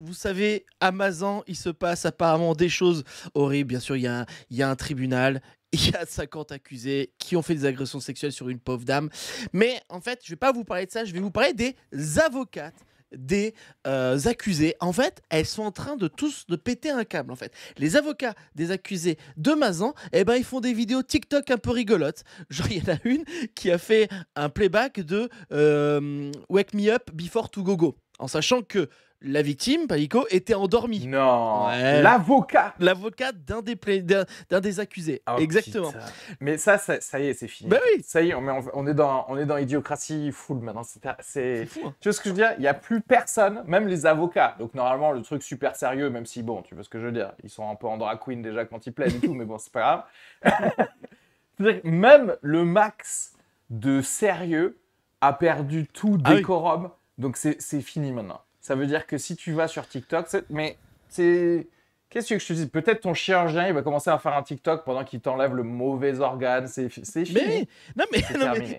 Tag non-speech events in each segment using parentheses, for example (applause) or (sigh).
Vous savez, à Mazan, il se passe apparemment des choses horribles. Bien sûr, il y a, un tribunal, il y a 50 (laughs) accusés qui ont fait des agressions sexuelles sur une pauvre dame. Mais en fait, je ne vais pas vous parler de ça, je vais vous parler des avocates des euh, accusés. En fait, elles sont en train de tous de péter un câble. En fait, les avocats des accusés de Mazan, eh ben, ils font des vidéos TikTok un peu rigolotes. Genre, il y en a une qui a fait un playback de euh, Wake Me Up Before To Go Go, en sachant que la victime, Palico, était endormie. Non. L'avocat. L'avocat d'un des, accusés. Oh, Exactement. Mais ça, ça, y est, c'est fini. Ben oui. Ça y est, on, est dans, on est dans idiocratie full maintenant. C'est, fou. Hein. Tu vois ce que je veux dire Il n'y a plus personne, même les avocats. Donc normalement, le truc super sérieux, même si, bon, tu vois ce que je veux dire Ils sont un peu en drag queen déjà quand ils plaident et tout, mais bon, c'est pas grave. (laughs) même le max de sérieux a perdu tout ah décorum. Donc c'est fini maintenant. Ça veut dire que si tu vas sur TikTok, mais c'est. Qu'est-ce que je te dis Peut-être ton chirurgien, il va commencer à faire un TikTok pendant qu'il t'enlève le mauvais organe. C'est fini. Mais, non, mais,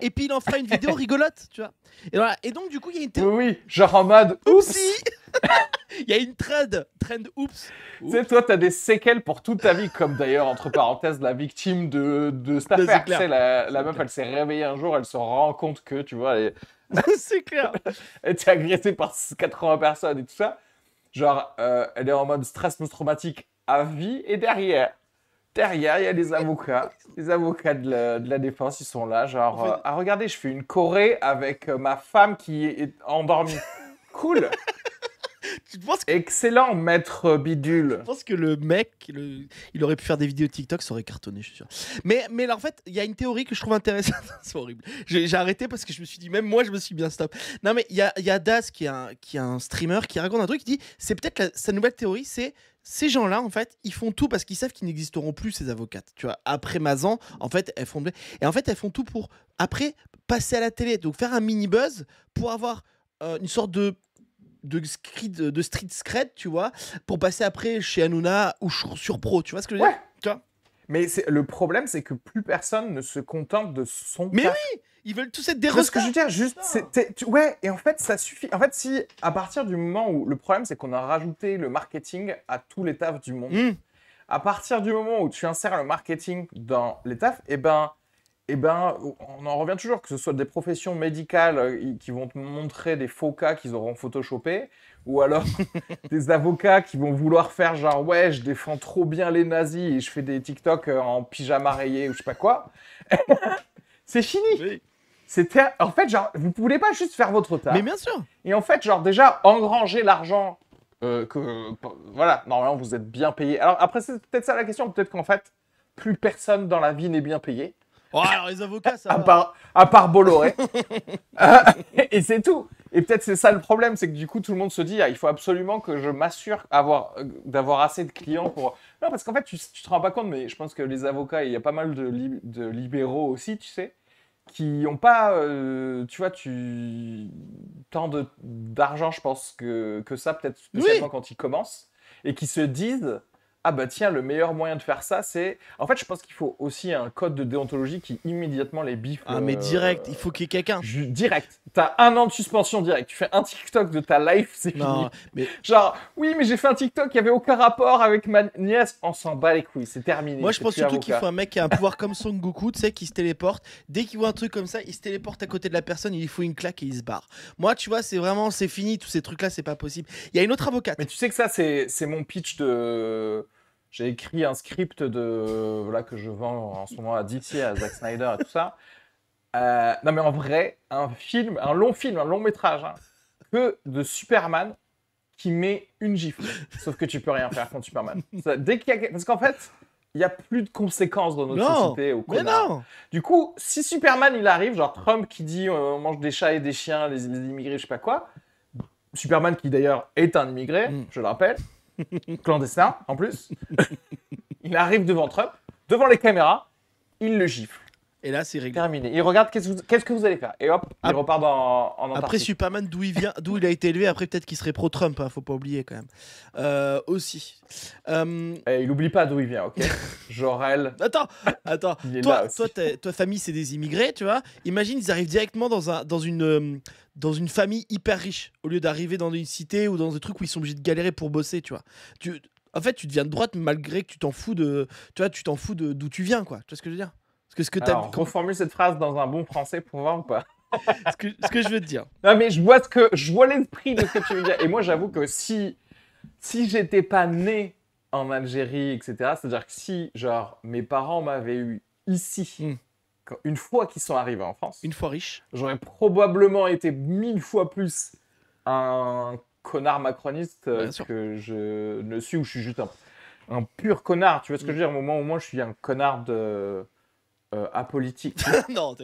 (laughs) et puis il en fera une vidéo rigolote, tu vois. Et, donc, du coup, il y a une Oui, genre en mode. (laughs) (laughs) Il y a une trend, trend oups. Tu sais, toi, t'as des séquelles pour toute ta vie, comme d'ailleurs, entre parenthèses, la victime de, de cette affaire. la, la meuf, elle s'est réveillée un jour, elle se rend compte que, tu vois, elle (laughs) c'est clair. (laughs) elle était agressée par 80 personnes et tout ça. Genre, euh, elle est en mode stress post-traumatique à vie et derrière. Derrière, il y a des avocats. Les avocats de la, défense, ils sont là, genre, euh, ah regardez, je fais une corée avec euh, ma femme qui est endormie. cool. Excellent, maître Bidule. Je pense que le mec, il aurait pu faire des vidéos TikTok, ça aurait cartonné, je suis sûr. Mais, mais là, en fait, il y a une théorie que je trouve intéressante. (laughs) c'est horrible. J'ai arrêté parce que je me suis dit, même moi, je me suis bien stop. Non, mais il y a, y a Das qui est, un, qui est un streamer qui raconte un truc, qui dit c'est peut-être sa nouvelle théorie, c'est ces gens-là, en fait, ils font tout parce qu'ils savent qu'ils n'existeront plus, ces avocates. Tu vois, après Mazan, en fait, elles font. Et en fait, elles font tout pour, après, passer à la télé. Donc, faire un mini buzz pour avoir euh, une sorte de de, street, de tu vois, pour passer après chez Hanouna ou sur Pro, tu vois ce que je veux dire tu vois mais le problème, c'est que plus personne ne se contente de son. Mais oui, ils veulent tous être des ce que je veux dire, juste, ah. tu, ouais, et en fait, ça suffit. En fait, si à partir du moment où le problème, c'est qu'on a rajouté le marketing à tous les tafs du monde. Hmm. À partir du moment où tu insères le marketing dans les tafs, eh ben, eh ben, on en revient toujours, que ce soit des professions médicales euh, qui vont te montrer des faux cas qu'ils auront photoshopés, ou alors (laughs) des avocats qui vont vouloir faire genre ouais, je défends trop bien les nazis et je fais des TikTok euh, en pyjama rayé ou je sais pas quoi. (laughs) c'est fini. C'était en fait genre vous pouvez pas juste faire votre taf. Mais bien sûr. Et en fait genre déjà engranger l'argent euh, que voilà normalement vous êtes bien payé. Alors après c'est peut-être ça la question, peut-être qu'en fait plus personne dans la vie n'est bien payé. Oh, alors les avocats, ça. À part, à part Bolloré. (laughs) (laughs) et c'est tout. Et peut-être c'est ça le problème, c'est que du coup tout le monde se dit ah, il faut absolument que je m'assure avoir, euh, d'avoir assez de clients pour. Non, parce qu'en fait tu, tu te rends pas compte, mais je pense que les avocats, il y a pas mal de, de libéraux aussi, tu sais, qui ont pas, euh, tu vois, tu tant de, d'argent, je pense que, que ça peut-être spécialement quand ils commencent et qui se disent ah bah tiens, le meilleur moyen de faire ça, c'est. En fait, je pense qu'il faut aussi un code de déontologie qui immédiatement les biffe. Ah, mais direct, euh, il faut qu'il y ait quelqu'un. Direct. T'as un an de suspension direct. Tu fais un TikTok de ta life, c'est fini. Mais... Genre, oui, mais j'ai fait un TikTok qui avait aucun rapport avec ma nièce. On s'en bat les couilles, c'est terminé. Moi, je pense surtout qu'il faut un mec qui a un pouvoir comme Son Goku, tu sais, qui se téléporte. Dès qu'il voit un truc comme ça, il se téléporte à côté de la personne, il lui faut une claque et il se barre. Moi, tu vois, c'est vraiment, c'est fini, tous ces trucs-là, c'est pas possible. Il y a une autre avocate. Mais tu sais que ça, c'est mon pitch de j'ai écrit un script de voilà que je vends en ce moment à DT, à Zack Snyder et tout ça. Euh, non mais en vrai, un film, un long film, un long métrage hein, que de Superman qui met une gifle. Sauf que tu peux rien faire contre Superman. dès parce qu'en fait, il y a plus de conséquences dans notre société. Au mais non Du coup, si Superman il arrive, genre Trump qui dit euh, on mange des chats et des chiens, les, immigrés, je sais pas quoi. Superman qui d'ailleurs est un immigré, mm. je le rappelle. (laughs) clandestin en plus. il arrive devant Trump, devant les caméras, il le gifle. Et là, c'est réglé. Terminé. Il regarde qu'est-ce que, vous, allez faire. Et hop, il repart dans, en Antarctique. Après Superman, d'où il vient, d'où il a été élevé. Après, peut-être qu'il serait pro-Trump. Hein, faut pas oublier quand même. Euh, aussi. Euh, eh, il oublie pas d'où il vient, ok Jorel. (laughs) Attends, attends. toi, toi, famille, c'est des immigrés, tu vois. Imagine, ils arrivent directement dans un, dans une. Euh, dans une famille hyper riche, au lieu d'arriver dans une cité ou dans des trucs où ils sont obligés de galérer pour bosser, tu vois. Tu, en fait, tu deviens de droite malgré que tu t'en fous de, tu vois, tu t'en fous de, d'où tu viens, quoi. Tu vois ce que je veux dire ce que ce que Alors, reformule cette phrase dans un bon français pour voir ou pas (laughs) ce, que, je veux te dire. Non, mais je vois, que, je vois l'esprit de ce que tu veux dire. Et moi, j'avoue que si, si j'étais pas né en Algérie, etc., c'est-à-dire que si, genre, mes parents m'avaient eu ici, hmm. une fois qu'ils sont arrivés en France, une fois riche, j'aurais probablement été mille fois plus un connard macroniste euh, que je ne suis, ou je suis juste un, pur connard. Tu vois ce que hmm. je veux dire Au moins, où moi, je suis un connard de. Euh, apolitique. (laughs) non,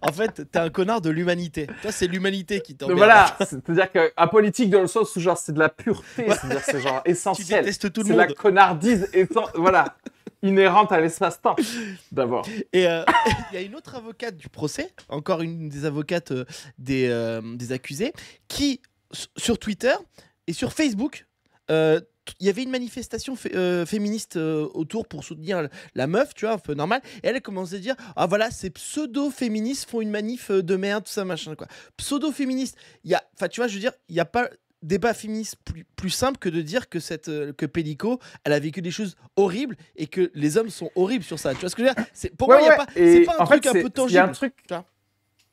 en fait, t'es un connard de l'humanité. Toi, c'est l'humanité qui t'emmerde. Voilà, (laughs) c'est-à-dire que apolitique dans le sens où genre c'est de la pureté, c'est-à-dire c'est genre essentiel. tu tout le monde. C'est la connardise étant, voilà, inhérente à l'espace-temps d'abord. Et euh, (laughs) il y a une autre avocate du procès, encore une des avocates euh, des, des accusés, qui sur Twitter et sur Facebook il y avait une manifestation euh, féministe euh, autour pour soutenir la meuf, tu vois, un peu normal. Et elle commençait à dire Ah voilà, ces pseudo-féministes font une manif euh, de merde, tout ça, machin, quoi. pseudo féministes il y a, enfin, tu vois, je veux dire, il n'y a pas débat féministe plus, simple que de dire que cette que Pellico elle a vécu des choses horribles et que les hommes sont horribles sur ça tu vois ce que je veux dire c'est pourquoi il n'y a pas c'est pas un truc un peu tangible y a un truc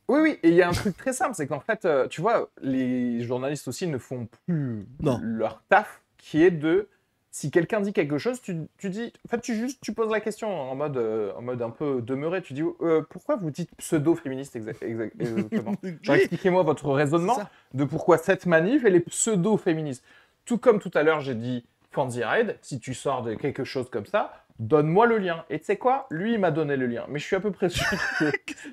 oui oui et il y a un truc très simple c'est qu'en fait tu vois les journalistes aussi ne font plus leur taf qui est de si quelqu'un dit quelque chose, tu, dis, en fait, tu juste, tu poses la question en mode, euh, en mode un peu demeuré. Tu dis, euh, pourquoi vous dites pseudo-féministe (laughs) exactement Expliquez-moi votre raisonnement de pourquoi cette manif elle est pseudo-féministe. Tout comme tout à l'heure, j'ai dit Fancy Raid. Si tu sors de quelque chose comme ça, donne-moi le lien. Et tu sais quoi Lui, il m'a donné le lien, mais je suis à peu près sûr (laughs) que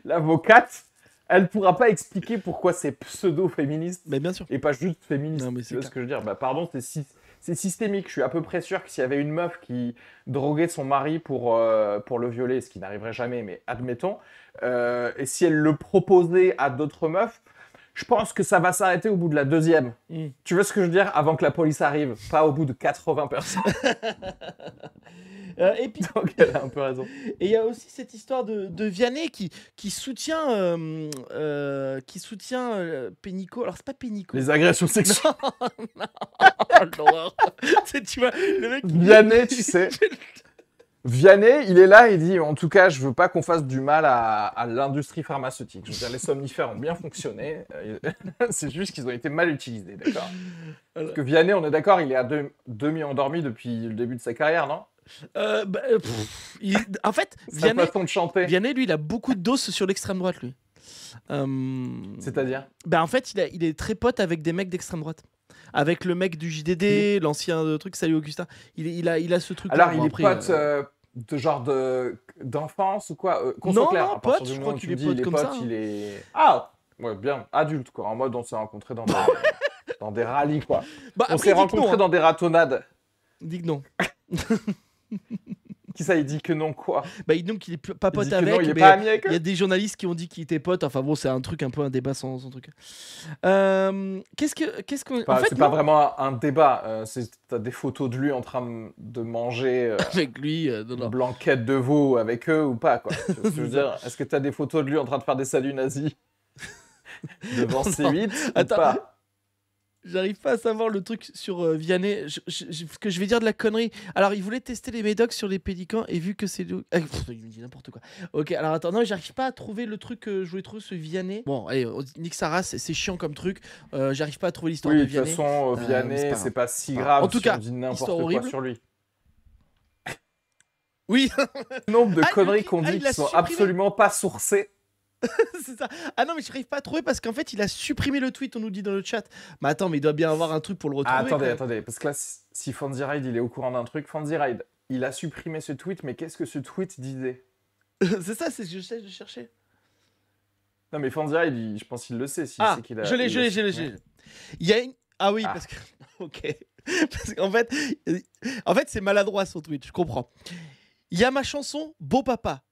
l'avocate. Elle pourra pas expliquer pourquoi c'est pseudo-féministe. Mais bien sûr. Et pas juste féministe. c'est ce que je veux dire. Bah, pardon, c'est si c'est systémique. Je suis à peu près sûr que s'il y avait une meuf qui droguait son mari pour, euh, pour le violer, ce qui n'arriverait jamais, mais admettons, euh, et si elle le proposait à d'autres meufs, je pense que ça va s'arrêter au bout de la deuxième. Hmm. Tu veux ce que je veux dire Avant que la police arrive, pas au bout de 80 personnes. (laughs) Euh, et puis, (laughs) Donc, elle a un peu raison. Et il y a aussi cette histoire de, de Vianney qui, qui soutient, euh, euh, qui soutient Pénico. Alors, c'est pas Pénico. Les agressions (laughs) sexuelles. Non, tu le Vianney, tu sais. (laughs) Vianney, il est là, il dit en tout cas, je veux pas qu'on fasse du mal à, l'industrie pharmaceutique. Je veux dire, les somnifères ont bien fonctionné. c'est juste qu'ils ont été mal utilisés, d'accord Parce que Vianney, on est d'accord, il est à demi endormi depuis le début de sa carrière, non euh, bah, euh, en fait, (laughs) Vianney, lui, il a beaucoup de dos sur l'extrême droite, lui. Euh, C'est-à-dire bah, En fait, il, il, est très pote avec des mecs d'extrême droite. Avec le mec du JDD, l'ancien truc, salut Augustin. Il, il, a, il a ce truc. Alors, là, il est pote de genre de d'enfance ou quoi Non, clair, non pote, je crois qu'il est pote comme ça. Hein. Il est... Ah Ouais, bien, adulte, quoi. En mode, on s'est rencontrés dans des, (laughs) dans des rallyes, quoi. Bah, on s'est rencontrés hein. dans des ratonnades. Dis que non. (laughs) Qui ça, il dit que non, quoi Bah, donc, il n'est pas pote avec. Non, il mais avec Il y a des journalistes qui ont dit qu'il était pote. Enfin, bon, c'est un truc, un peu un débat sans, sans truc. Euh, qu'est-ce que. Qu'est-ce qu'on... en fait, c'est pas vraiment un débat. Euh, t'as des photos de lui en train de manger. Euh, (laughs) avec lui, blanquette de veau avec eux ou pas, quoi. je (laughs) veux dire, est-ce que t'as des photos de lui en train de faire des saluts nazis devant C8 Attends, ou pas J'arrive pas à savoir le truc sur euh, Vianney. ce que je vais dire de la connerie. Alors, il voulait tester les médocs sur les pélicans et vu que c'est. Ah, il me dit n'importe quoi. Ok, alors attends, j'arrive pas à trouver le truc que je voulais trouver ce Vianney. Bon, allez, Nick dit, c'est chiant comme truc. Euh, j'arrive pas à trouver l'histoire de Vianney. De toute façon, euh, Vianney, c'est pas, si grave. En tout cas, on dit n'importe quoi sur lui. (laughs) Oui. le nombre de ah, conneries qu'on dit ah, qui sont absolument pas sourcées. (laughs) ça. Ah non, mais je n'arrive pas à trouver parce qu'en fait, il a supprimé le tweet, on nous dit dans le chat. Mais attends, mais il doit bien avoir un truc pour le retrouver. Ah, attendez, attendez, parce que là, si Fancy il est au courant d'un truc, Fancy Ride, il a supprimé ce tweet, mais qu'est-ce que ce tweet disait (laughs) C'est ça, c'est ce que je cherchais. Non, mais Fancy Ride, je pense qu'il le sait. Si ah, a, je l'ai, je l'ai, je l'ai. Il y a Ah oui, ah. parce que... (laughs) ok. parce qu'en fait, en fait c'est maladroit son tweet, je comprends. Il y a ma chanson Beau Papa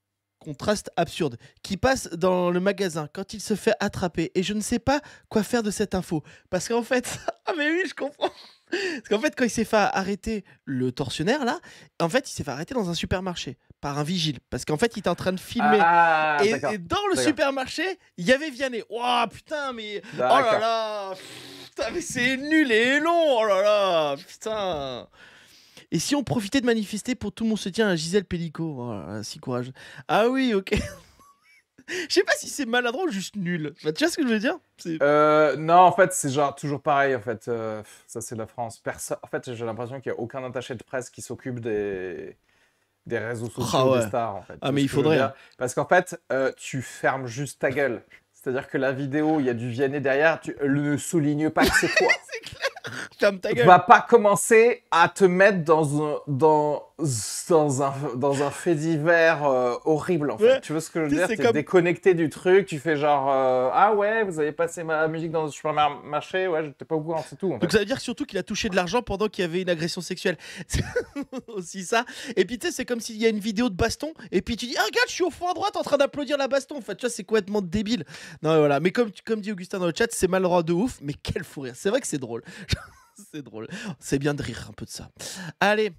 contraste absurde, qui passe dans le magasin quand il se fait attraper. Et je ne sais pas quoi faire de cette info. Parce qu'en fait, (laughs) ah mais oui, je comprends. Parce qu'en fait, quand il s'est fait arrêter le tortionnaire, là, en fait, il s'est fait arrêter dans un supermarché par un vigile. Parce qu'en fait, il était en train de filmer. Ah, et, dans le supermarché, il y avait Vianney. Waouh, putain, mais. Oh là là c'est nul et long Oh là là Putain et si on profitait de manifester pour tout mon soutien à Gisèle Pellico Voilà, si courage. Ah oui, ok. (laughs) Je sais pas si c'est maladroit ou juste nul. Bah, tu vois ce que je veux dire euh, Non, en fait, c'est genre toujours pareil. En fait, euh, ça c'est la France. en fait, j'ai l'impression qu'il n'y a aucun attaché de presse qui s'occupe des des réseaux ah sociaux des stars. Ah mais il faudrait. Parce qu'en fait, euh, tu fermes juste ta gueule. C'est-à-dire que la vidéo, il y a du Vianney derrière. Tu ne souligne pas que c'est toi. (laughs) Ferme ta vas pas commencer à te mettre dans, un, dans dans un, dans un fait divers euh, horrible, en fait. Tu vois ce que je veux dire T'es déconnecté du truc, tu fais genre euh, Ah ouais, vous avez passé ma musique dans le supermarché, ouais, j'étais pas au courant, c'est tout. Donc ça veut dire surtout qu'il a touché de l'argent pendant qu'il y avait une agression sexuelle. (laughs) C'est aussi ça. Et puis tu sais, c'est comme s'il y a une vidéo de baston, et puis tu dis Ah, regarde, je suis au fond à droite en train d'applaudir la baston. En fait, tu vois, c'est complètement débile. Non, mais voilà. Mais comme, comme dit Augustin dans le chat, c'est malheureux de ouf, mais quel fou rire. C'est vrai que c'est drôle. (laughs) c'est drôle. C'est bien de rire un peu de ça. Allez,